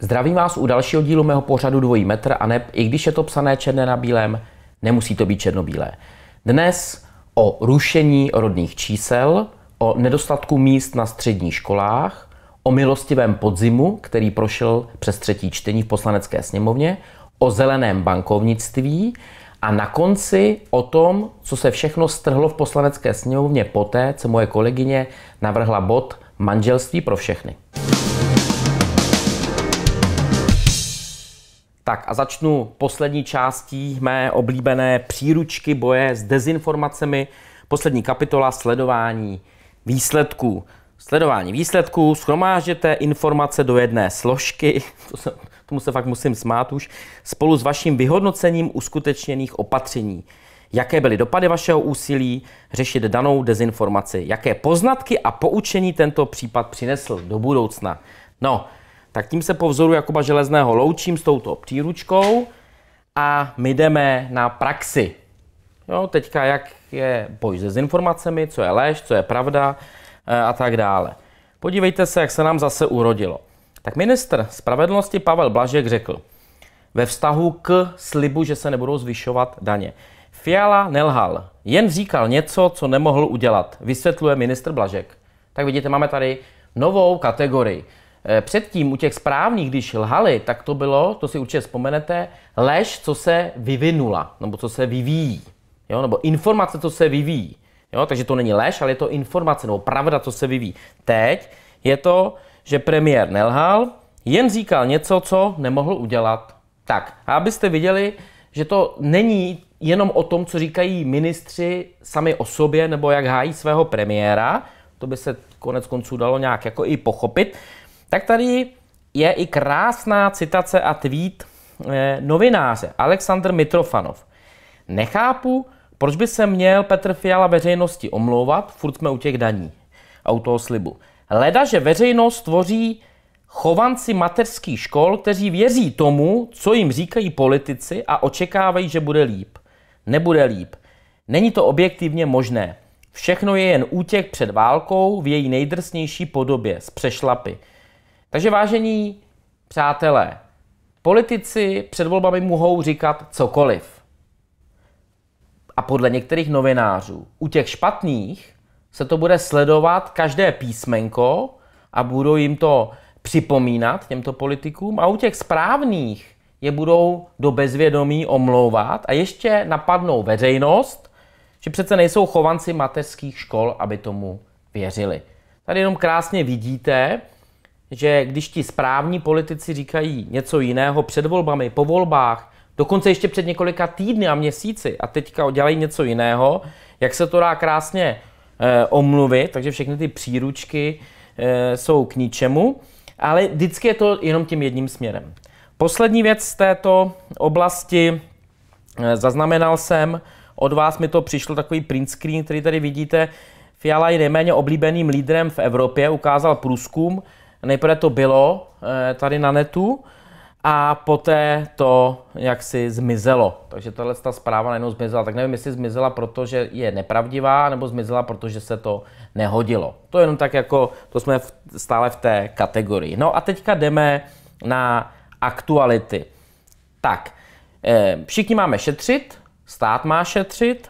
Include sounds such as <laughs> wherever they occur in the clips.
Zdravím vás u dalšího dílu mého pořadu Dvojí metr a ne, i když je to psané černé na bílém, nemusí to být černobílé. Dnes o rušení rodných čísel, o nedostatku míst na středních školách, o milostivém podzimu, který prošel přes třetí čtení v poslanecké sněmovně, o zeleném bankovnictví a na konci o tom, co se všechno strhlo v poslanecké sněmovně poté, co moje kolegyně navrhla bod Manželství pro všechny. Tak a začnu poslední částí mé oblíbené příručky boje s dezinformacemi. Poslední kapitola sledování výsledků. Sledování výsledků, schromážděte informace do jedné složky, <laughs> to se, tomu se fakt musím smát už, spolu s vaším vyhodnocením uskutečněných opatření. Jaké byly dopady vašeho úsilí řešit danou dezinformaci? Jaké poznatky a poučení tento případ přinesl do budoucna? No, tak tím se po vzoru Jakuba Železného loučím s touto příručkou a my jdeme na praxi. Jo, teďka jak je boj s dezinformacemi, co je lež, co je pravda, Eh, a tak dále. Podívejte se, jak se nám zase urodilo. Tak ministr spravedlnosti Pavel Blažek řekl ve vztahu k slibu, že se nebudou zvyšovat daně. Fiala nelhal, jen říkal něco, co nemohl udělat, vysvětluje ministr Blažek. Tak vidíte, máme tady novou kategorii. Eh, předtím u těch správných, když lhali, tak to bylo, to si určitě vzpomenete, lež, co se vyvinula, nebo co se vyvíjí, jo? nebo informace, co se vyvíjí. Jo? Takže to není lež, ale je to informace nebo pravda, co se vyvíjí. Teď je to, že premiér nelhal, jen říkal něco, co nemohl udělat. Tak, a abyste viděli, že to není jenom o tom, co říkají ministři sami o sobě nebo jak hájí svého premiéra, to by se konec konců dalo nějak jako i pochopit, tak tady je i krásná citace a tweet eh, novináře Aleksandr Mitrofanov. Nechápu, proč by se měl Petr Fiala veřejnosti omlouvat? Furt jsme u těch daní a u toho slibu. Leda, že veřejnost tvoří chovanci mateřských škol, kteří věří tomu, co jim říkají politici a očekávají, že bude líp. Nebude líp. Není to objektivně možné. Všechno je jen útěk před válkou v její nejdrsnější podobě, z přešlapy. Takže vážení přátelé, politici před volbami mohou říkat cokoliv a podle některých novinářů, u těch špatných se to bude sledovat každé písmenko a budou jim to připomínat těmto politikům a u těch správných je budou do bezvědomí omlouvat a ještě napadnou veřejnost, že přece nejsou chovanci mateřských škol, aby tomu věřili. Tady jenom krásně vidíte, že když ti správní politici říkají něco jiného před volbami, po volbách, dokonce ještě před několika týdny a měsíci a teďka dělají něco jiného, jak se to dá krásně e, omluvit, takže všechny ty příručky e, jsou k ničemu, ale vždycky je to jenom tím jedním směrem. Poslední věc z této oblasti, e, zaznamenal jsem, od vás mi to přišlo takový print screen, který tady vidíte, Fiala je nejméně oblíbeným lídrem v Evropě, ukázal průzkum, nejprve to bylo tady na netu, a poté to jaksi zmizelo. Takže tahle ta zpráva najednou zmizela. Tak nevím, jestli zmizela, protože je nepravdivá, nebo zmizela, protože se to nehodilo. To je jenom tak jako, to jsme v, stále v té kategorii. No a teďka jdeme na aktuality. Tak, eh, všichni máme šetřit, stát má šetřit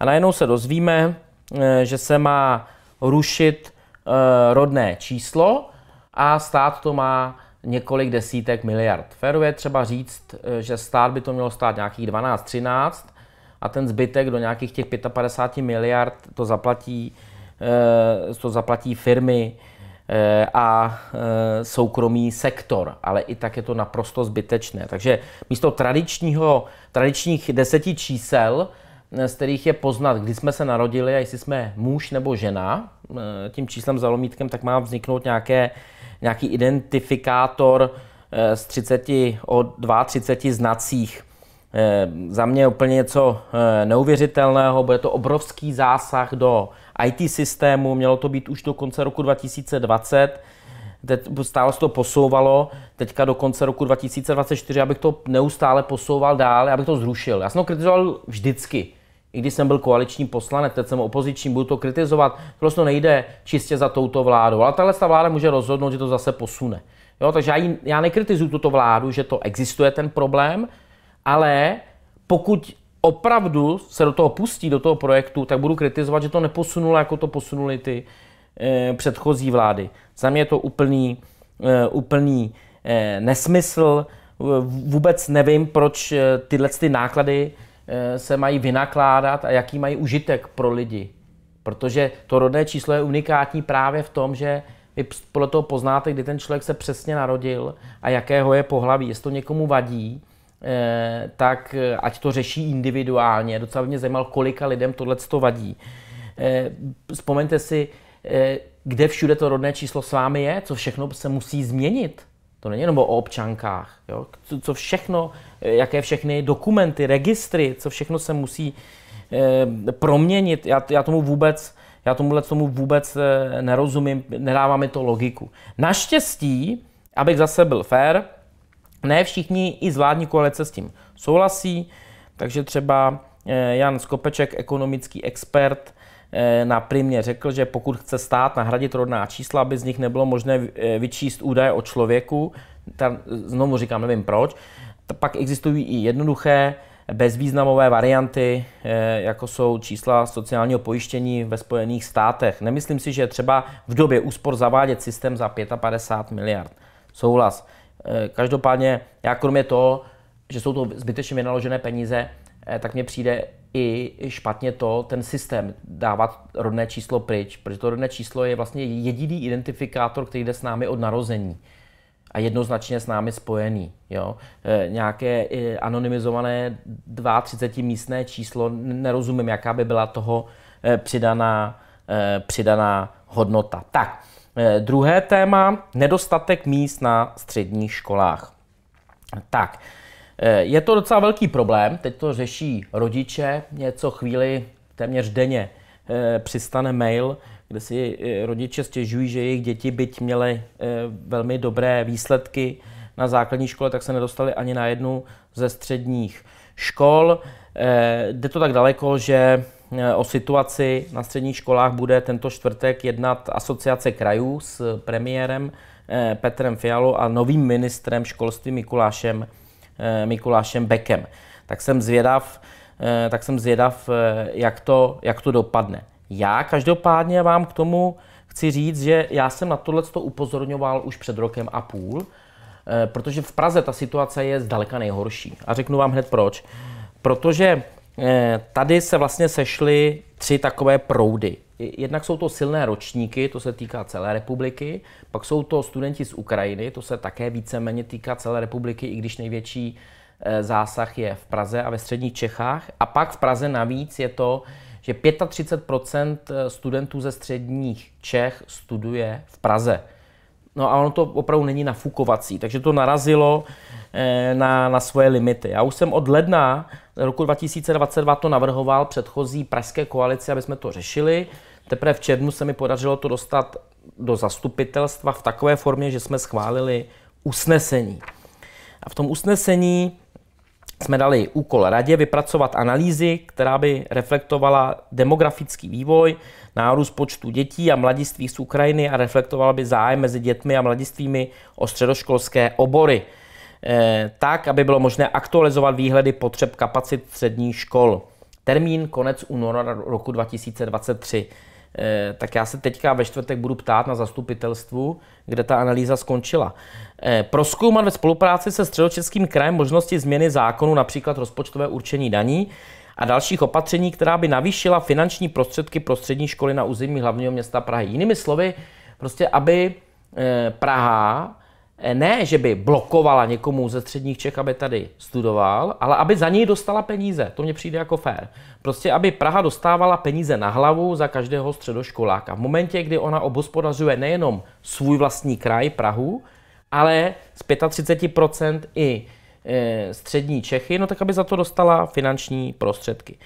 a najednou se dozvíme, eh, že se má rušit eh, rodné číslo a stát to má několik desítek miliard. Féru je třeba říct, eh, že stát by to mělo stát nějakých 12-13 a ten zbytek do nějakých těch 55 miliard to zaplatí, eh, to zaplatí firmy eh, a soukromý sektor, ale i tak je to naprosto zbytečné. Takže místo tradičního, tradičních deseti čísel Eh, z kterých je poznat, kdy jsme se narodili a jestli jsme muž nebo žena. Eh, tím číslem za lomítkem tak má vzniknout nějaké, nějaký identifikátor eh, z 30, o 32 znacích. Za mě je úplně něco neuvěřitelného, bude to obrovský zásah do IT systému, mělo to být už do konce roku 2020, Teď stále se to posouvalo, teďka do konce roku 2024, abych to neustále posouval dál, abych to zrušil. Já jsem to kritizoval vždycky, i když jsem byl koaliční poslanec, teď jsem opoziční, budu to kritizovat, prostě nejde čistě za touto vládou. Ale tahle vláda může rozhodnout, že to zase posune. Jo, takže já, jí, já nekritizuju tuto vládu, že to existuje ten problém, ale pokud opravdu se do toho pustí, do toho projektu, tak budu kritizovat, že to neposunulo, jako to posunuli ty e, předchozí vlády. Za mě je to úplný, e, úplný e, nesmysl. Vůbec nevím, proč tyhle ty náklady Eh, se mají vynakládat a jaký mají užitek pro lidi. Protože to rodné číslo je unikátní právě v tom, že vy podle toho poznáte, kdy ten člověk se přesně narodil a jakého je pohlaví. Jestli to někomu vadí, eh, tak eh, ať to řeší individuálně. Docela mě zajímalo, kolika lidem tohle to vadí. Vzpomeňte si, kde všude to rodné číslo s vámi je, co všechno se musí změnit to není jenom o občankách. Jo? Co, co všechno, eh, jaké všechny dokumenty, registry, co všechno se musí e, proměnit. Já, já tomu vůbec, já tomuhle tomu vůbec e, nerozumím, nedává mi to logiku. Naštěstí, abych zase byl fair, ne všichni i z vládní koalice s tím souhlasí, takže třeba Jan Skopeček, ekonomický expert, Eh, na primě řekl, že pokud chce stát nahradit rodná čísla, aby z nich nebylo možné eh, vyčíst údaje o člověku, tam znovu říkám, nevím proč, pak existují i jednoduché bezvýznamové varianty, eh, jako jsou čísla sociálního pojištění ve Spojených státech. Nemyslím si, že třeba v době úspor zavádět systém za 55 miliard. Souhlas. Každopádně, já kromě toho, že jsou to zbytečně vynaložené peníze, tak mně přijde i špatně to, ten systém, dávat rodné číslo pryč, protože to rodné číslo je vlastně jediný identifikátor, který jde s námi od narození a jednoznačně s námi spojený. Jo? E, nějaké e, anonymizované 32 místné číslo, nerozumím, jaká by byla toho e, přidaná, přidaná hodnota. Tak, druhé téma, nedostatek míst na středních školách. Tak, Eh, je to docela velký problém, teď to řeší rodiče, něco chvíli téměř denně eh, přistane mail, kde si eh, rodiče stěžují, že jejich děti, byť měly velmi dobré výsledky na základní škole, tak se nedostali ani na jednu ze středních škol. Jde to tak daleko, že o situaci na středních školách bude tento čtvrtek jednat asociace krajů s premiérem Petrem Fialou a novým ministrem školství Mikulášem Eh, Mikulášem Bekem. Tak jsem zvědav, eh, tak jsem zvědav eh, jak, to, jak to dopadne. Já každopádně vám k tomu chci říct, že já jsem na tohle upozorňoval už před rokem a půl, protože v Praze ta situace je zdaleka nejhorší. A řeknu vám hned proč. Protože tady se vlastně sešly tři takové proudy. Jednak jsou to silné ročníky, to se týká celé republiky, pak jsou to studenti z Ukrajiny, to se také víceméně týká celé republiky, i když největší eh, zásah je v Praze a ve středních Čechách. A pak v Praze navíc je to, že 35 eh, studentů ze středních Čech studuje v Praze. No a ono to opravdu není nafukovací, takže to narazilo eh, na, na svoje limity. Já už jsem od ledna roku 2022 to navrhoval předchozí pražské koalici, aby jsme to řešili. Teprve v červnu se mi podařilo to dostat do zastupitelstva v takové formě, že jsme schválili usnesení. A v tom usnesení jsme dali úkol radě vypracovat analýzy, která by reflektovala demografický vývoj, nárůst počtu dětí a mladistvých z Ukrajiny a reflektovala by zájem mezi dětmi a mladistvými o středoškolské obory. E, tak, aby bylo možné aktualizovat výhledy potřeb kapacit středních škol. Termín konec února roku 2023. Eh, tak já se teďka ve čtvrtek budu ptát na zastupitelstvu, kde ta analýza skončila. Eh, Proskoumat ve spolupráci se středočeským krajem možnosti změny zákonu, například rozpočtové určení daní a dalších opatření, která by navýšila finanční prostředky pro střední školy na území hlavního města Prahy. Jinými slovy, prostě aby eh, Praha Eh, ne, že by blokovala někomu ze středních Čech, aby tady studoval, ale aby za něj dostala peníze. To mně přijde jako fér. Prostě, aby Praha dostávala peníze na hlavu za každého středoškoláka. V momentě, kdy ona obospodařuje nejenom svůj vlastní kraj, Prahu, ale z 35% i eh, střední Čechy, no tak aby za to dostala finanční prostředky.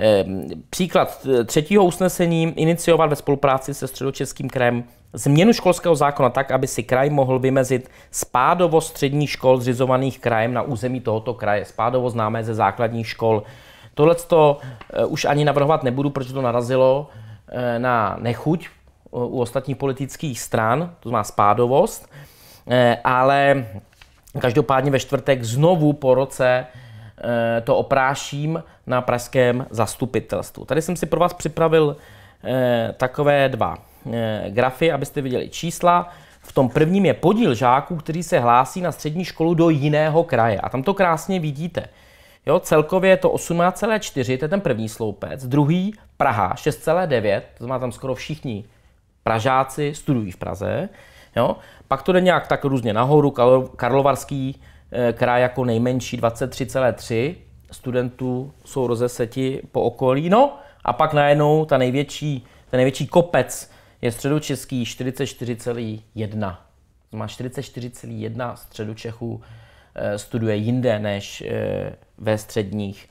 Ehm, příklad e, třetího usnesení iniciovat ve spolupráci se středočeským krajem změnu školského zákona tak, aby si kraj mohl vymezit spádovo středních škol zřizovaných krajem na území tohoto kraje. Spádovo známé ze základních škol. Tohle to e, už ani navrhovat nebudu, protože to narazilo e, na nechuť u ostatních politických stran, to má spádovost, ale každopádně ve čtvrtek znovu po roce Eh, to opráším na pražském zastupitelstvu. Tady jsem si pro vás připravil eh, takové dva eh, grafy, abyste viděli čísla. V tom prvním je podíl žáků, kteří se hlásí na střední školu do jiného kraje. A tam to krásně vidíte. Jo, celkově je to 18,4, to je ten první sloupec. Druhý Praha 6,9, to znamená tam skoro všichni Pražáci studují v Praze. Jo? Pak to jde nějak tak různě nahoru, Karlovarský Eh, kraj jako nejmenší 23,3 studentů jsou rozeseti po okolí. No a pak najednou ta největší, ten největší kopec je středočeský 44,1. Má 44,1 středu Čechů studuje jinde než eh, ve středních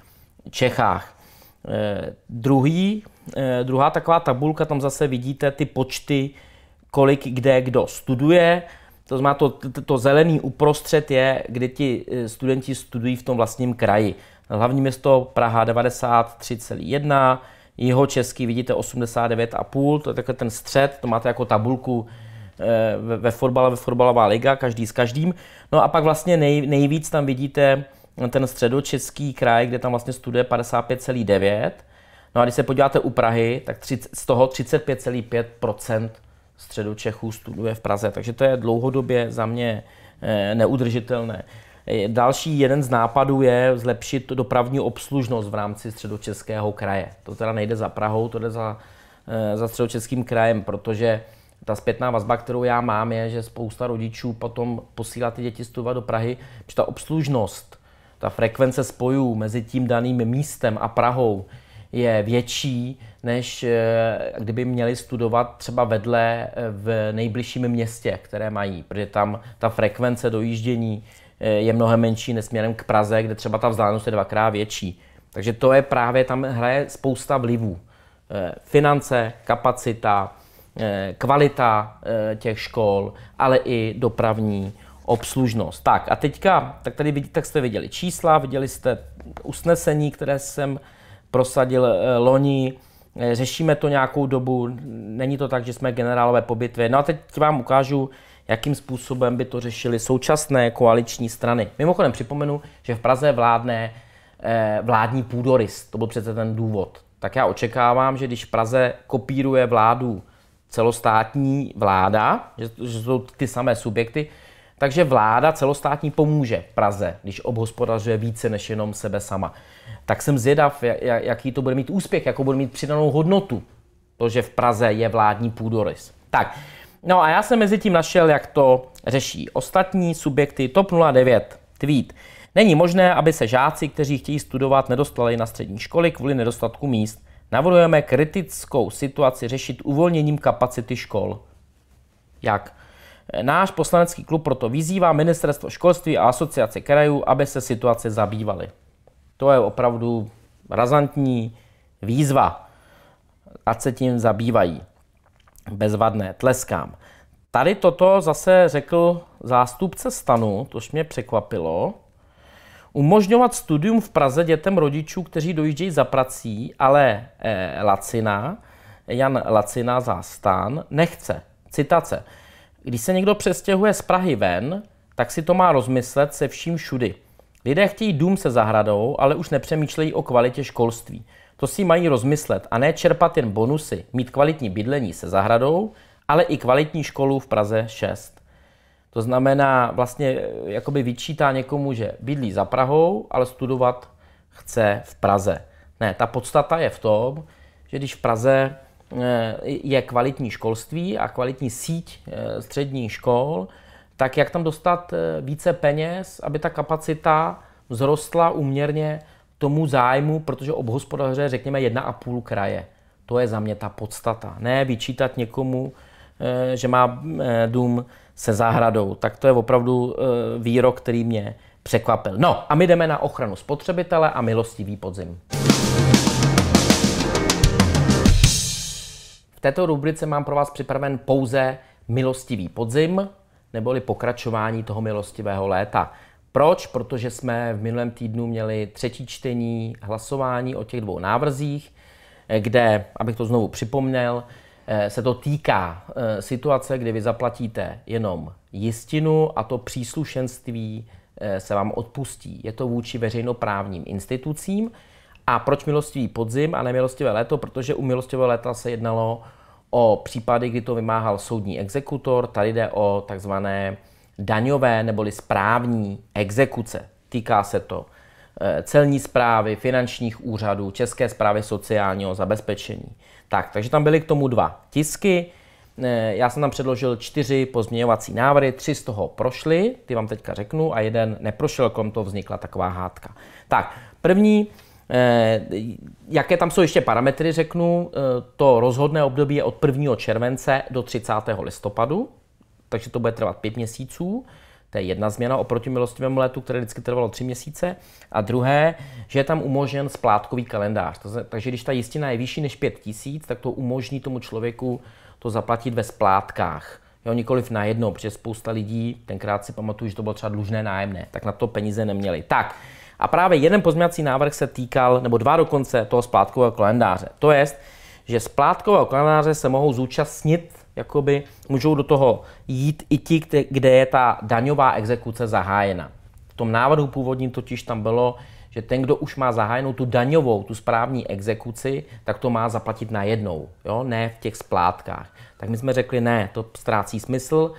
Čechách. Eh, druhý, druhá taková tabulka, tam zase vidíte ty počty, kolik kde kdo studuje. To znamená, to, to, to zelený uprostřed je, kde ti eh, studenti studují v tom vlastním kraji. Hlavní město Praha 93,1, jeho český vidíte 89,5, to je takhle ten střed, to máte jako tabulku eh, ve, ve fotbale, ve fotbalová liga, každý s každým. No a pak vlastně nej, nejvíc tam vidíte ten středočeský kraj, kde tam vlastně studuje 55,9. No a když se podíváte u Prahy, tak 30, z toho 35,5% středu Čechů studuje v Praze. Takže to je dlouhodobě za mě eh, neudržitelné. Eh, další jeden z nápadů je zlepšit dopravní obslužnost v rámci středočeského kraje. To teda nejde za Prahou, to jde za, eh, za středočeským krajem, protože ta zpětná vazba, kterou já mám, je, že spousta rodičů potom posílá ty děti studovat do Prahy, protože ta obslužnost, ta frekvence spojů mezi tím daným místem a Prahou je větší, než eh, kdyby měli studovat třeba vedle eh, v nejbližším městě, které mají, protože tam ta frekvence dojíždění eh, je mnohem menší než směrem k Praze, kde třeba ta vzdálenost je dvakrát větší. Takže to je právě, tam hraje spousta vlivů. Finance, kapacita, kvalita těch škol, ale i dopravní obslužnost. Tak a teďka, tak tady vidíte, tak jste viděli čísla, viděli jste usnesení, které jsem prosadil loni, Eh, řešíme to nějakou dobu, není to tak, že jsme generálové po bitvě. No a teď vám ukážu, jakým způsobem by to řešili současné koaliční strany. Mimochodem připomenu, že v Praze vládne eh, vládní půdorys, to byl přece ten důvod. Tak já očekávám, že když v Praze kopíruje vládu celostátní vláda, že, že jsou ty samé subjekty, takže vláda celostátní pomůže Praze, když obhospodařuje více než jenom sebe sama tak jsem zvědav, jaký to bude mít úspěch, jakou bude mít přidanou hodnotu, to, že v Praze je vládní půdorys. Tak, no a já jsem mezi tím našel, jak to řeší ostatní subjekty TOP 09 tweet. Není možné, aby se žáci, kteří chtějí studovat, nedostali na střední školy kvůli nedostatku míst. Navrhujeme kritickou situaci řešit uvolněním kapacity škol. Jak? Náš poslanecký klub proto vyzývá ministerstvo školství a asociace krajů, aby se situace zabývaly. To je opravdu razantní výzva. Ať se tím zabývají. Bezvadné, tleskám. Tady toto zase řekl zástupce stanu, tož mě překvapilo. Umožňovat studium v Praze dětem rodičů, kteří dojíždějí za prací, ale eh, Lacina, Jan Lacina za stan, nechce. Citace. Když se někdo přestěhuje z Prahy ven, tak si to má rozmyslet se vším všudy. Lidé chtějí dům se zahradou, ale už nepřemýšlejí o kvalitě školství. To si mají rozmyslet a ne čerpat jen bonusy, mít kvalitní bydlení se zahradou, ale i kvalitní školu v Praze 6. To znamená, vlastně eh, jakoby vyčítá někomu, že bydlí za Prahou, ale studovat chce v Praze. Ne, ta podstata je v tom, že když v Praze eh, je kvalitní školství a kvalitní síť eh, středních škol, tak jak tam dostat eh, více peněz, aby ta kapacita vzrostla uměrně tomu zájmu, protože obhospodaře řekněme jedna a půl kraje. To je za mě ta podstata. Ne vyčítat někomu, eh, že má eh, dům se zahradou. Tak to je opravdu výrok, který mě překvapil. No a my jdeme na ochranu spotřebitele a milostivý podzim. V této rubrice mám pro vás připraven pouze milostivý podzim neboli pokračování toho milostivého léta. Proč? Protože jsme v minulém týdnu měli třetí čtení hlasování o těch dvou návrzích, eh, kde, abych to znovu připomněl, eh, se to týká eh, situace, kdy vy zaplatíte jenom jistinu a to příslušenství se vám odpustí. Je to vůči veřejnoprávním institucím. A proč milostivý podzim a nemilostivé léto? Protože u milostivého léta se jednalo o případy, kdy to vymáhal soudní exekutor, tady jde o takzvané daňové neboli správní exekuce. Týká se to eh, celní zprávy, finančních úřadů, České zprávy sociálního zabezpečení. Tak, takže tam byly k tomu dva tisky. Eh, já jsem tam předložil čtyři pozměňovací návrhy, tři z toho prošly, ty vám teďka řeknu, a jeden neprošel, kom to vznikla taková hádka. Tak, první Eh, jaké tam jsou ještě parametry, řeknu, eh, to rozhodné období je od 1. července do 30. listopadu, takže to bude trvat pět měsíců. To je jedna změna oproti milostivému letu, které vždycky trvalo tři měsíce. A druhé, že je tam umožněn splátkový kalendář. Takže když ta jistina je vyšší než 5 tisíc, tak to umožní tomu člověku to zaplatit ve splátkách. Jo, nikoliv najednou, protože spousta lidí, tenkrát si pamatuju, že to bylo třeba dlužné nájemné, tak na to peníze neměli. Tak, a právě jeden pozměňovací návrh se týkal, nebo dva dokonce, toho splátkového kalendáře. To je, že splátkového kalendáře se mohou zúčastnit, jakoby můžou do toho jít i ti, kde je ta daňová exekuce zahájena. V tom návrhu původním totiž tam bylo, že ten, kdo už má zahájenou tu daňovou, tu správní exekuci, tak to má zaplatit najednou, jo? ne v těch splátkách. Tak my jsme řekli, ne, to ztrácí smysl,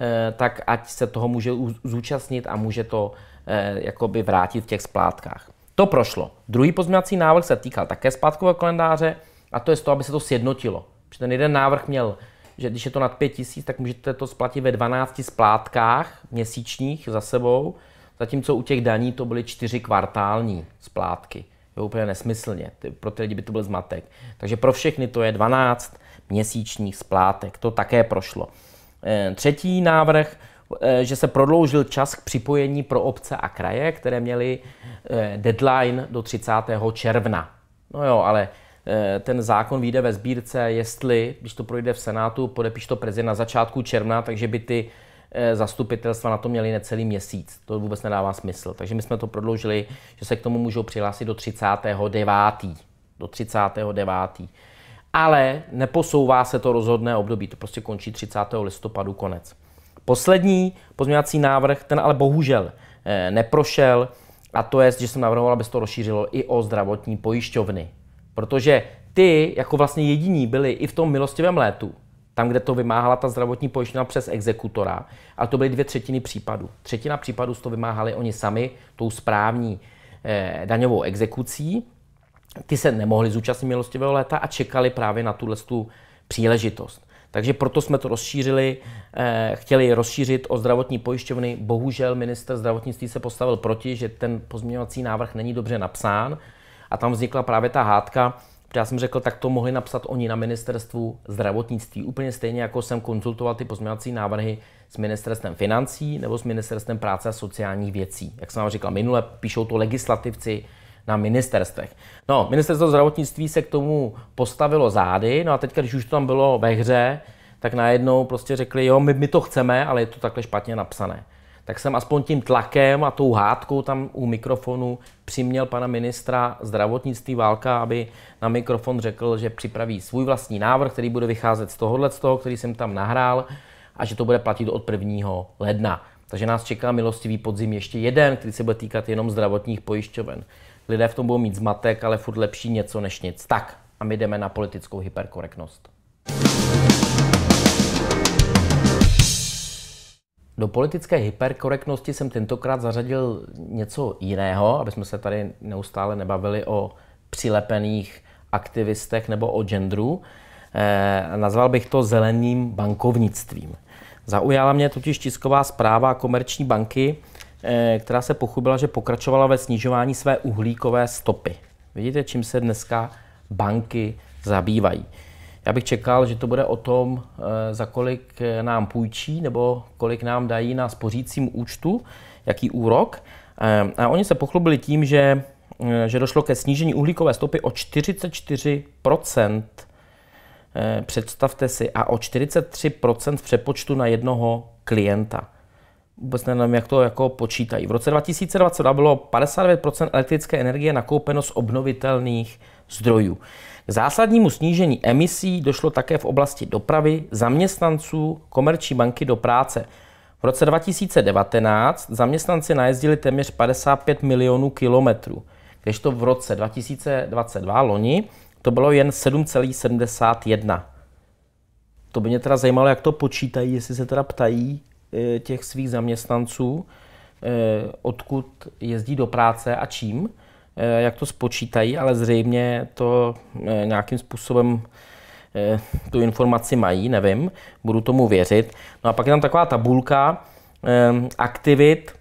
eh, tak ať se toho může zúčastnit a může to Eh, jakoby vrátit v těch splátkách. To prošlo. Druhý pozměňovací návrh se týkal také splátkového kalendáře a to je z toho, aby se to sjednotilo. Protože ten jeden návrh měl, že když je to nad 5 tisíc, tak můžete to splatit ve 12 splátkách měsíčních za sebou, zatímco u těch daní to byly čtyři kvartální splátky. Je úplně nesmyslně, pro ty lidi by to byl zmatek. Takže pro všechny to je 12 měsíčních splátek, to také prošlo. Eh, třetí návrh, Eh, že se prodloužil čas k připojení pro obce a kraje, které měly eh, deadline do 30. června. No jo, ale eh, ten zákon vyjde ve sbírce, jestli, když to projde v Senátu, podepíš to prezident na začátku června, takže by ty zastupitelstva na to měli necelý měsíc. To vůbec nedává smysl. Takže my jsme to prodloužili, že se k tomu můžou přihlásit do 39. Do 39. Ale neposouvá se to rozhodné období, to prostě končí 30. listopadu konec. Poslední pozměňovací návrh, ten ale bohužel eh, neprošel, a to je, že jsem navrhoval, aby se to rozšířilo i o zdravotní pojišťovny. Protože ty jako vlastně jediní byli i v tom milostivém létu, tam, kde to vymáhala ta zdravotní pojišťovna přes exekutora, a to byly dvě třetiny případů. Třetina případů to vymáhali oni sami tou správní eh, daňovou exekucí, ty se nemohli zúčastnit milostivého léta a čekali právě na tuhle příležitost. Takže proto jsme to rozšířili, eh, chtěli rozšířit o zdravotní pojišťovny. Bohužel minister zdravotnictví se postavil proti, že ten pozměňovací návrh není dobře napsán a tam vznikla právě ta hádka, já jsem řekl, tak to mohli napsat oni na ministerstvu zdravotnictví. Úplně stejně, jako jsem konzultoval ty pozměňovací návrhy s ministerstvem financí nebo s ministerstvem práce a sociálních věcí. Jak jsem vám říkal minule, píšou to legislativci, na ministerstvech. No, ministerstvo zdravotnictví se k tomu postavilo zády, no a teďka, když už to tam bylo ve hře, tak najednou prostě řekli, jo, my, my to chceme, ale je to takhle špatně napsané. Tak jsem aspoň tím tlakem a tou hádkou tam u mikrofonu přiměl pana ministra zdravotnictví Válka, aby na mikrofon řekl, že připraví svůj vlastní návrh, který bude vycházet z tohohle, z toho, který jsem tam nahrál a že to bude platit od 1. ledna. Takže nás čeká milostivý podzim ještě jeden, který se bude týkat jenom zdravotních pojišťoven lidé v tom budou mít zmatek, ale furt lepší něco než nic. Tak, a my jdeme na politickou hyperkorektnost. Do politické hyperkorektnosti jsem tentokrát zařadil něco jiného, aby jsme se tady neustále nebavili o přilepených aktivistech nebo o genderu. Eh, nazval bych to zeleným bankovnictvím. Zaujala mě totiž tisková zpráva komerční banky, Eh, která se pochubila, že pokračovala ve snižování své uhlíkové stopy. Vidíte, čím se dneska banky zabývají. Já bych čekal, že to bude o tom, eh, za kolik eh, nám půjčí nebo kolik nám dají na spořícím účtu, jaký úrok. A oni se pochlubili tím, že, že došlo ke snížení uhlíkové stopy o 44 Představte si, a o 43 v přepočtu na jednoho klienta vůbec nevím, jak to jako počítají. V roce 2022 bylo 59% elektrické energie nakoupeno z obnovitelných zdrojů. K zásadnímu snížení emisí došlo také v oblasti dopravy, zaměstnanců, komerční banky do práce. V roce 2019 zaměstnanci najezdili téměř 55 milionů kilometrů, kdežto v roce 2022 loni to bylo jen 7,71. To by mě teda zajímalo, jak to počítají, jestli se teda ptají, E, těch svých zaměstnanců, e, odkud jezdí do práce a čím, e, jak to spočítají, ale zřejmě to nějakým způsobem tu informaci mají, nevím, budu tomu věřit. No a pak je tam taková tabulka aktivit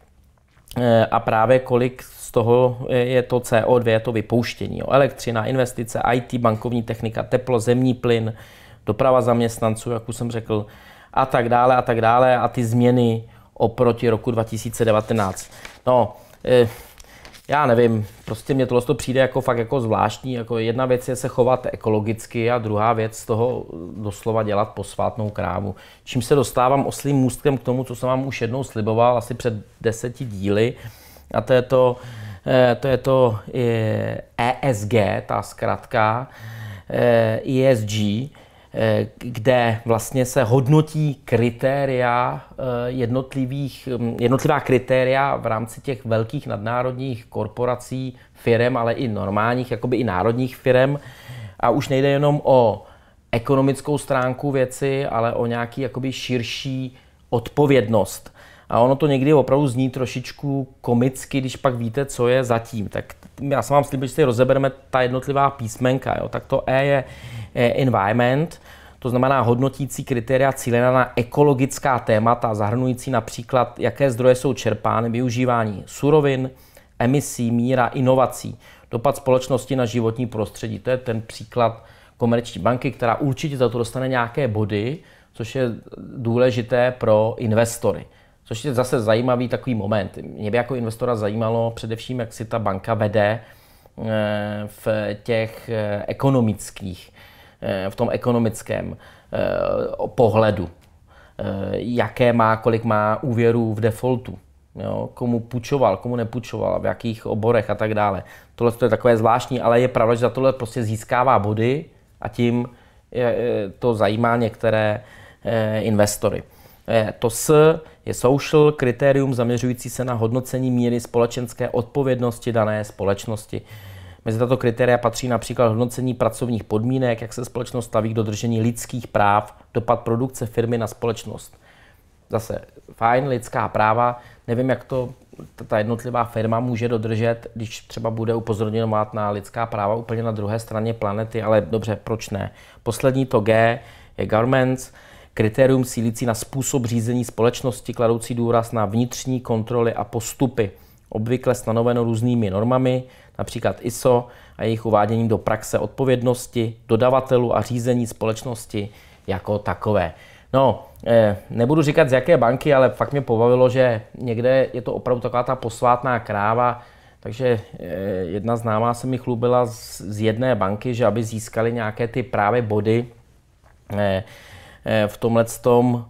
a právě kolik z toho je to CO2, to vypouštění. Elektřina, investice, IT, bankovní technika, teplo, zemní plyn, doprava zaměstnanců, jak už jsem řekl, a tak dále a tak dále a ty změny oproti roku 2019. No, eh, já nevím, prostě mě tohle to přijde jako fakt jako zvláštní, jako jedna věc je se chovat ekologicky a druhá věc z toho doslova dělat posvátnou krávu. Čím se dostávám oslým můstkem k tomu, co jsem vám už jednou sliboval, asi před deseti díly, a to je to, eh, to, je to ESG, eh, e ta zkratka ESG, e Eh, kde vlastně se hodnotí kritéria eh, jednotlivých, mm, jednotlivá kritéria v rámci těch velkých nadnárodních korporací, firm, ale i normálních, jakoby i národních firm. A už nejde jenom o ekonomickou stránku věci, ale o nějaký jakoby širší odpovědnost. A ono to někdy opravdu zní trošičku komicky, když pak víte, co je zatím. Tak já jsem vám slíbil, že si rozebereme ta jednotlivá písmenka. Jo? Tak to E je Eh, environment, to znamená hodnotící kritéria cílená na ekologická témata, zahrnující například, jaké zdroje jsou čerpány, využívání surovin, emisí, míra, inovací, dopad společnosti na životní prostředí. To je ten příklad komerční banky, která určitě za to dostane nějaké body, což je důležité pro investory. Což je zase zajímavý takový moment. Mě by jako investora zajímalo především, jak si ta banka vede eh, v těch eh, ekonomických Eh, v tom ekonomickém eh, pohledu. Eh, jaké má, kolik má úvěrů v defaultu. Jo, komu půjčoval, komu nepůjčoval, v jakých oborech a tak dále. Tohle je takové zvláštní, ale je pravda, že za tohle prostě získává body a tím to zajímá některé investory. To S je social kritérium zaměřující se na hodnocení míry společenské odpovědnosti dané společnosti. Mezi tato kritéria patří například hodnocení pracovních podmínek, jak se společnost staví k dodržení lidských práv, dopad produkce firmy na společnost. Zase fajn, lidská práva, nevím, jak to ta jednotlivá firma může dodržet, když třeba bude upozorněna na lidská práva úplně na druhé straně planety, ale dobře, proč ne? Poslední to G je governments, kritérium sílící na způsob řízení společnosti, kladoucí důraz na vnitřní kontroly a postupy obvykle stanoveno různými normami, například ISO a jejich uváděním do praxe odpovědnosti, dodavatelů a řízení společnosti jako takové. No, eh, nebudu říkat z jaké banky, ale fakt mě pobavilo, že někde je to opravdu taková ta posvátná kráva, takže eh, jedna známá se mi chlubila z jedné banky, že aby získali nějaké ty právě body eh, v tomhle tom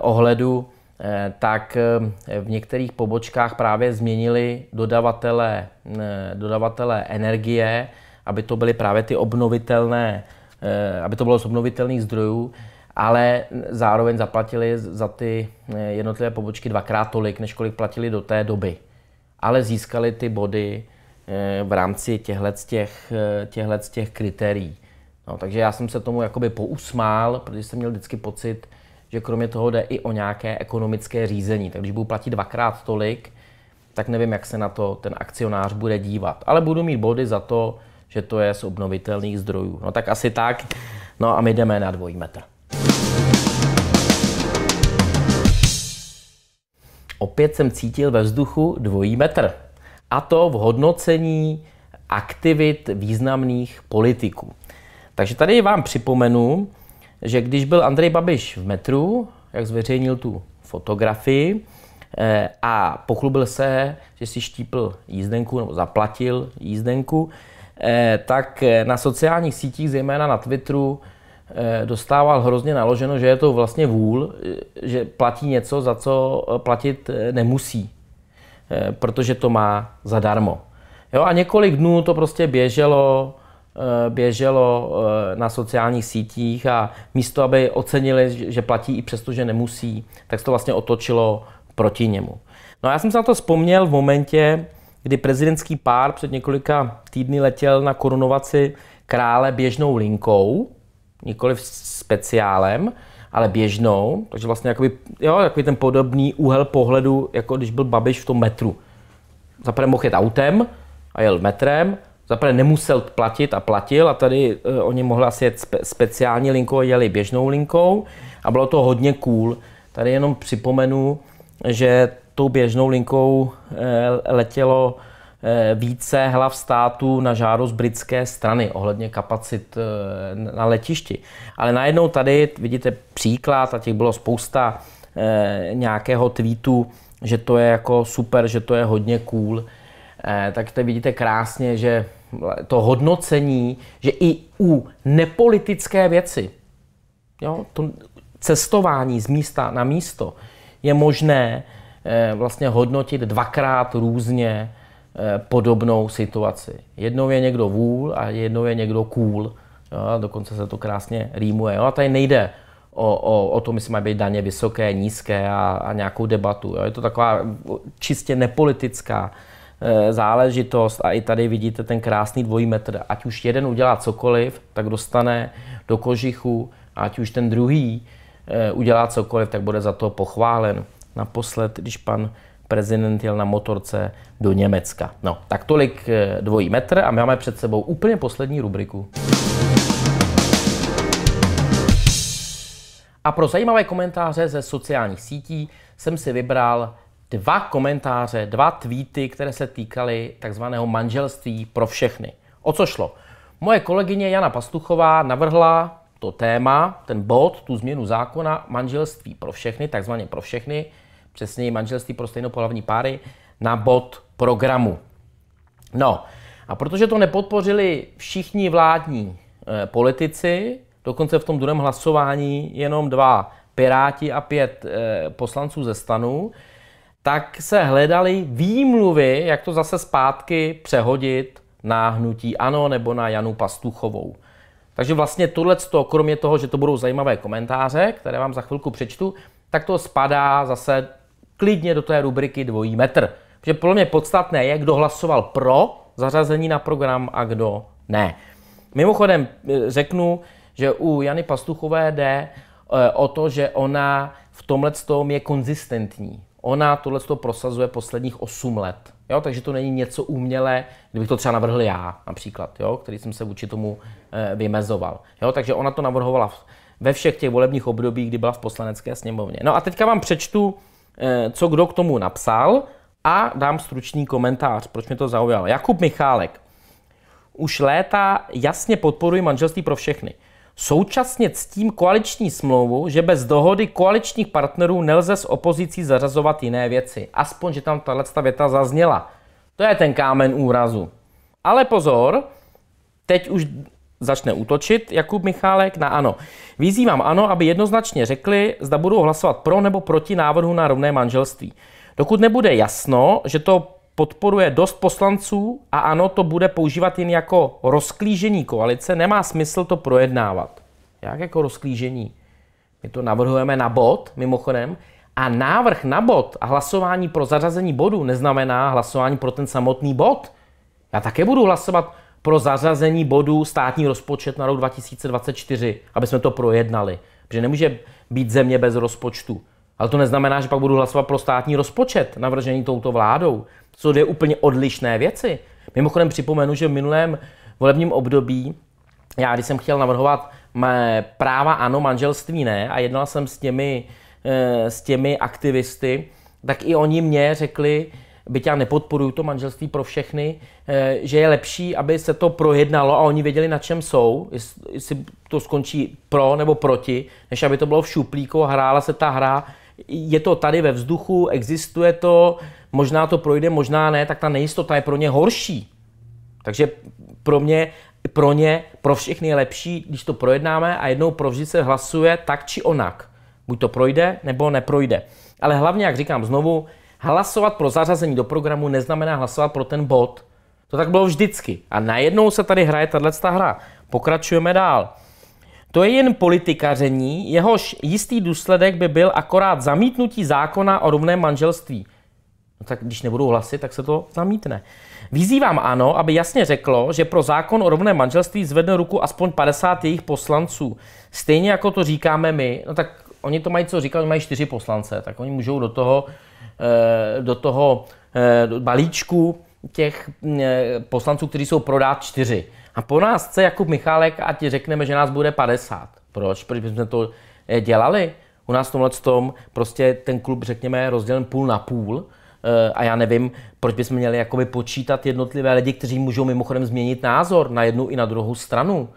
ohledu, Eh, tak eh, v některých pobočkách právě změnili dodavatele, eh, dodavatele energie, aby to byly právě ty obnovitelné, aby to bylo z obnovitelných zdrojů, ale zároveň zaplatili za ty jednotlivé pobočky dvakrát tolik, než kolik platili do té doby. Ale získali ty body v rámci těchto těch, těch kritérií. No, takže já jsem se tomu jakoby pousmál, protože jsem měl vždycky pocit, že kromě toho jde i o nějaké ekonomické řízení. Tak když budu platit dvakrát tolik, tak nevím, jak se na to ten akcionář bude dívat. Ale budu mít body za to, že to je z obnovitelných zdrojů. No tak asi tak. No a my jdeme na dvojí metr. Opět jsem cítil ve vzduchu dvojí metr. A to v hodnocení aktivit významných politiků. Takže tady vám připomenu, že když byl Andrej Babiš v metru, jak zveřejnil tu fotografii, eh, a pochlubil se, že si štípl jízdenku nebo zaplatil jízdenku, eh, tak eh, na sociálních sítích, zejména na Twitteru, dostával hrozně naloženo, že je to vlastně vůl, že platí něco, za co platit nemusí, protože to má zadarmo. Jo, a několik dnů to prostě běželo Eh, běželo eh, na sociálních sítích a místo, aby ocenili, že platí i přesto, že nemusí, tak se to vlastně otočilo proti němu. No a já jsem se na to vzpomněl v momentě, kdy prezidentský pár před několika týdny letěl na korunovaci krále běžnou linkou, nikoli speciálem, ale běžnou, takže vlastně jakoby, jo, jakoby ten podobný úhel pohledu, jako když byl Babiš v tom metru. Zaprvé mohl jet autem a jel metrem, zaprvé nemusel platit a platil a tady uh, oni mohli asi jet spe, speciální linkou, jeli běžnou linkou a bylo to hodně cool. Tady jenom připomenu, že tou běžnou linkou uh, letělo eh, více hlav států na žádost britské strany ohledně kapacit na letišti. Ale najednou tady vidíte příklad a těch bylo spousta nějakého tweetu, že to je jako super, že to je hodně cool. tak tady vidíte krásně, že to hodnocení, že i u nepolitické věci, jo, to cestování z místa na místo, je možné eh, vlastně hodnotit dvakrát různě eh, podobnou situaci. Jednou je někdo vůl a jednou je někdo cool. Jo, dokonce se to krásně rýmuje. Jo, a tady nejde o, o, o to, myslím, aby daně vysoké, nízké a, a nějakou debatu. Jo. Je to taková čistě nepolitická Eh, záležitost a i tady vidíte ten krásný dvojí metr. Ať už jeden udělá cokoliv, tak dostane do kožichu, a ať už ten druhý eh, udělá cokoliv, tak bude za to pochválen. Naposled, když pan prezident jel na motorce do Německa. No, tak tolik eh, dvojí metr a my máme před sebou úplně poslední rubriku. A pro zajímavé komentáře ze sociálních sítí jsem si vybral dva komentáře, dva tweety, které se týkaly takzvaného manželství pro všechny. O co šlo? Moje kolegyně Jana Pastuchová navrhla to téma, ten bod, tu změnu zákona manželství pro všechny, takzvaně pro všechny, přesněji manželství pro stejnopohlavní páry, na bod programu. No, a protože to nepodpořili všichni vládní e, politici, dokonce v tom druhém hlasování jenom dva piráti a pět e, poslanců ze stanu, tak se hledali výmluvy, jak to zase zpátky přehodit na hnutí ANO nebo na Janu Pastuchovou. Takže vlastně tohle, kromě toho, že to budou zajímavé komentáře, které vám za chvilku přečtu, tak to spadá zase klidně do té rubriky dvojí metr. Protože pro mě podstatné je, kdo hlasoval pro zařazení na program a kdo ne. Mimochodem eh, řeknu, že u Jany Pastuchové jde eh, o to, že ona v tomhle tom je konzistentní. Ona tohle to prosazuje posledních 8 let. Jo? Takže to není něco umělé, kdybych to třeba navrhl já například, jo? který jsem se vůči tomu e, vymezoval. Jo? Takže ona to navrhovala ve všech těch volebních obdobích, kdy byla v poslanecké sněmovně. No a teďka vám přečtu, e, co kdo k tomu napsal a dám stručný komentář, proč mě to zaujalo. Jakub Michálek. Už léta jasně podporuji manželství pro všechny. Současně s tím koaliční smlouvu, že bez dohody koaličních partnerů nelze s opozicí zařazovat jiné věci. Aspoň, že tam tahle věta zazněla. To je ten kámen úrazu. Ale pozor, teď už začne útočit Jakub Michálek na ano. Vyzývám ano, aby jednoznačně řekli, zda budou hlasovat pro nebo proti návrhu na rovné manželství. Dokud nebude jasno, že to podporuje dost poslanců a ano, to bude používat jen jako rozklížení koalice, nemá smysl to projednávat. Jak jako rozklížení? My to navrhujeme na bod, mimochodem, a návrh na bod a hlasování pro zařazení bodu neznamená hlasování pro ten samotný bod. Já také budu hlasovat pro zařazení bodu státní rozpočet na rok 2024, aby jsme to projednali. Protože nemůže být země bez rozpočtu. Ale to neznamená, že pak budu hlasovat pro státní rozpočet navržený touto vládou jsou dvě úplně odlišné věci. Mimochodem připomenu, že v minulém volebním období, já když jsem chtěl navrhovat mé práva ano, manželství ne, a jednal jsem s těmi, eh, s těmi aktivisty, tak i oni mě řekli, byť já nepodporuju to manželství pro všechny, eh, že je lepší, aby se to projednalo a oni věděli, na čem jsou, jestli to skončí pro nebo proti, než aby to bylo v šuplíku a hrála se ta hra je to tady ve vzduchu, existuje to, možná to projde, možná ne, tak ta nejistota je pro ně horší. Takže pro mě, pro ně, pro všechny je lepší, když to projednáme a jednou pro se hlasuje tak či onak. Buď to projde, nebo neprojde. Ale hlavně, jak říkám znovu, hlasovat pro zařazení do programu neznamená hlasovat pro ten bod. To tak bylo vždycky. A najednou se tady hraje tato hra. Pokračujeme dál. To je jen politikaření, jehož jistý důsledek by byl akorát zamítnutí zákona o rovném manželství. No tak když nebudou hlasy, tak se to zamítne. Vyzývám ANO, aby jasně řeklo, že pro zákon o rovném manželství zvedne ruku aspoň 50 jejich poslanců. Stejně jako to říkáme my, no tak oni to mají co říkat, oni mají čtyři poslance, tak oni můžou do toho, eh, do toho eh, balíčku těch eh, poslanců, kteří jsou prodát čtyři. A po nás chce Jakub Michálek, a ti řekneme, že nás bude 50. Proč? Proč bychom to eh, dělali? U nás v tomhle tom prostě ten klub, řekněme, rozdělen půl na půl. Eh, a já nevím, proč bychom měli jakoby počítat jednotlivé lidi, kteří můžou mimochodem změnit názor na jednu i na druhou stranu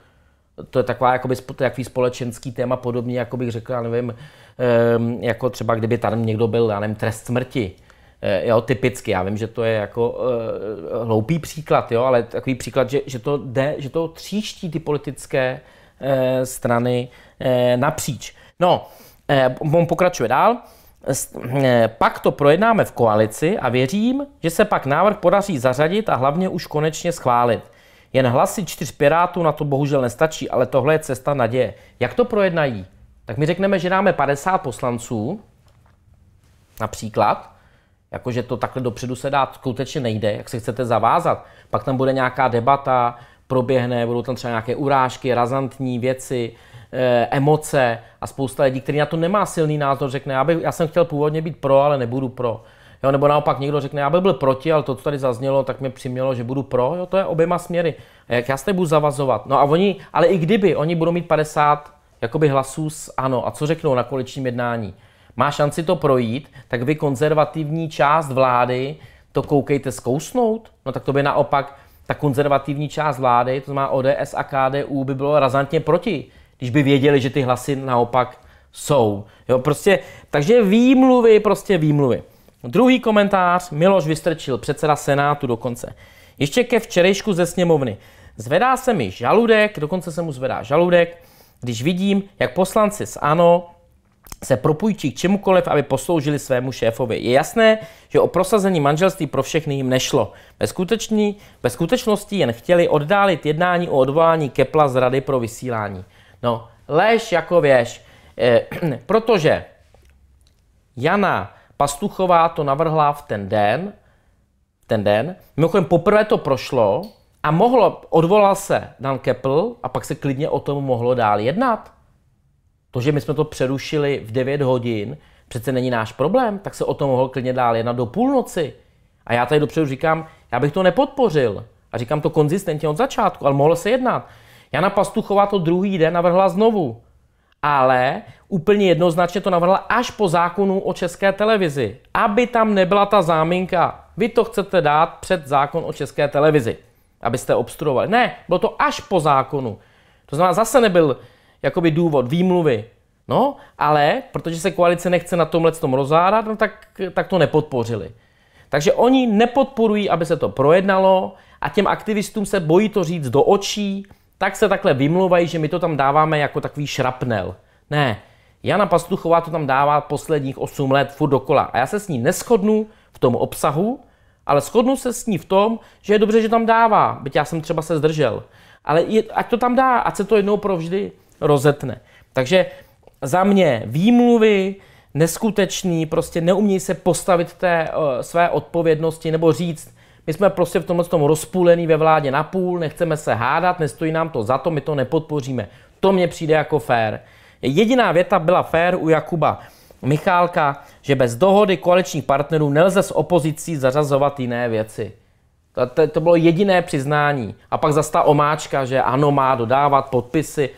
to je taková jakoby, takový společenský téma, podobně, jako bych řekl, já nevím, ehm, jako třeba kdyby tam někdo byl, já nevím, trest smrti. Eh, jo, typicky, já vím, že to je jako uh, hloupý příklad, jo, ale takový příklad, že, že to jde, že to tříští ty politické uh, strany uh, napříč. No, uh, on pokračuje dál. Pak to projednáme v koalici a věřím, že se pak návrh podaří zařadit a hlavně už konečně schválit. Jen hlasy čtyř pirátů na to bohužel nestačí, ale tohle je cesta naděje. Jak to projednají? Tak my řekneme, že dáme 50 poslanců, například, Jakože to takhle dopředu se dát skutečně nejde, jak se chcete zavázat. Pak tam bude nějaká debata, proběhne, budou tam třeba nějaké urážky, razantní věci, e, emoce a spousta lidí, který na to nemá silný názor, řekne, já, bych, já jsem chtěl původně být pro, ale nebudu pro. Jo, nebo naopak někdo řekne, já bych byl proti, ale to, co tady zaznělo, tak mě přimělo, že budu pro. Jo, to je oběma směry. A jak já se budu zavazovat? No a oni, ale i kdyby, oni budou mít 50 jakoby hlasů s ano. A co řeknou na koaličním jednání? má šanci to projít, tak vy konzervativní část vlády to koukejte zkousnout. No tak to by naopak ta konzervativní část vlády, to znamená ODS a KDU, by bylo razantně proti, když by věděli, že ty hlasy naopak jsou. Jo, prostě, takže výmluvy, prostě výmluvy. Druhý komentář, Miloš Vystrčil, předseda Senátu dokonce. Ještě ke včerejšku ze sněmovny. Zvedá se mi žaludek, dokonce se mu zvedá žaludek, když vidím, jak poslanci z ANO se propůjčí k čemukoliv, aby posloužili svému šéfovi. Je jasné, že o prosazení manželství pro všechny jim nešlo. Ve, skutečný, ve skutečnosti jen chtěli oddálit jednání o odvolání Kepla z Rady pro vysílání. No, lež jako věž. E, <clears throat> protože Jana Pastuchová to navrhla v ten den, ten den. Mimochodem poprvé to prošlo a mohlo, odvolal se Dan Kepl a pak se klidně o tom mohlo dál jednat. To, že my jsme to přerušili v 9 hodin, přece není náš problém, tak se o tom mohl klidně dál jednat do půlnoci. A já tady dopředu říkám, já bych to nepodpořil. A říkám to konzistentně od začátku, ale mohlo se jednat. Jana Pastuchová to druhý den navrhla znovu. Ale úplně jednoznačně to navrhla až po zákonu o české televizi. Aby tam nebyla ta záminka. Vy to chcete dát před zákon o české televizi, abyste obstruovali. Ne, bylo to až po zákonu. To znamená, zase nebyl jakoby důvod, výmluvy. No, ale protože se koalice nechce na tomhle tom rozádat, no tak, tak to nepodpořili. Takže oni nepodporují, aby se to projednalo a těm aktivistům se bojí to říct do očí, tak se takhle vymluvají, že my to tam dáváme jako takový šrapnel. Ne, Jana Pastuchová to tam dává posledních 8 let furt dokola. A já se s ní neschodnu v tom obsahu, ale shodnu se s ní v tom, že je dobře, že tam dává, byť já jsem třeba se zdržel. Ale je, ať to tam dá, ať se to jednou provždy rozetne. Takže za mě výmluvy, neskutečný, prostě neumějí se postavit té uh, své odpovědnosti nebo říct, my jsme prostě v tomhle tom rozpůlený ve vládě na půl, nechceme se hádat, nestojí nám to za to, my to nepodpoříme. To mně přijde jako fér. Jediná věta byla fér u Jakuba Michálka, že bez dohody koaličních partnerů nelze s opozicí zařazovat jiné věci. To, to, to bylo jediné přiznání. A pak zase ta omáčka, že ano, má dodávat podpisy.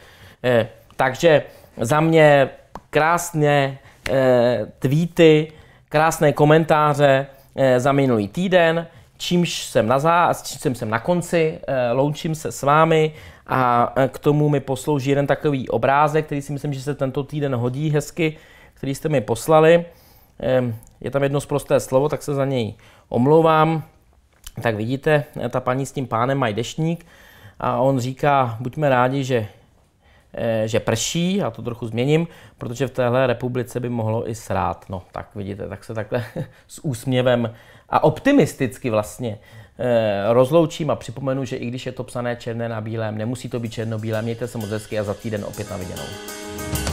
Eh, takže za mě krásné eh, tweety, krásné komentáře eh, za minulý týden, čímž jsem na, zá, čím jsem na konci, loučím se s vámi a k tomu mi poslouží jeden takový obrázek, který si myslím, že se tento týden hodí hezky, který jste mi poslali. Ehm, je tam jedno zprosté slovo, tak se za něj omlouvám. Tak vidíte, ta paní s tím pánem mají dešník a on říká, buďme rádi, že Eh, že prší, a to trochu změním, protože v téhle republice by mohlo i srát. No tak vidíte, tak se takhle <laughs> s úsměvem a optimisticky vlastně eh, rozloučím a připomenu, že i když je to psané černé na bílém, nemusí to být černobílé. Mějte se moc hezky a za týden opět na viděnou.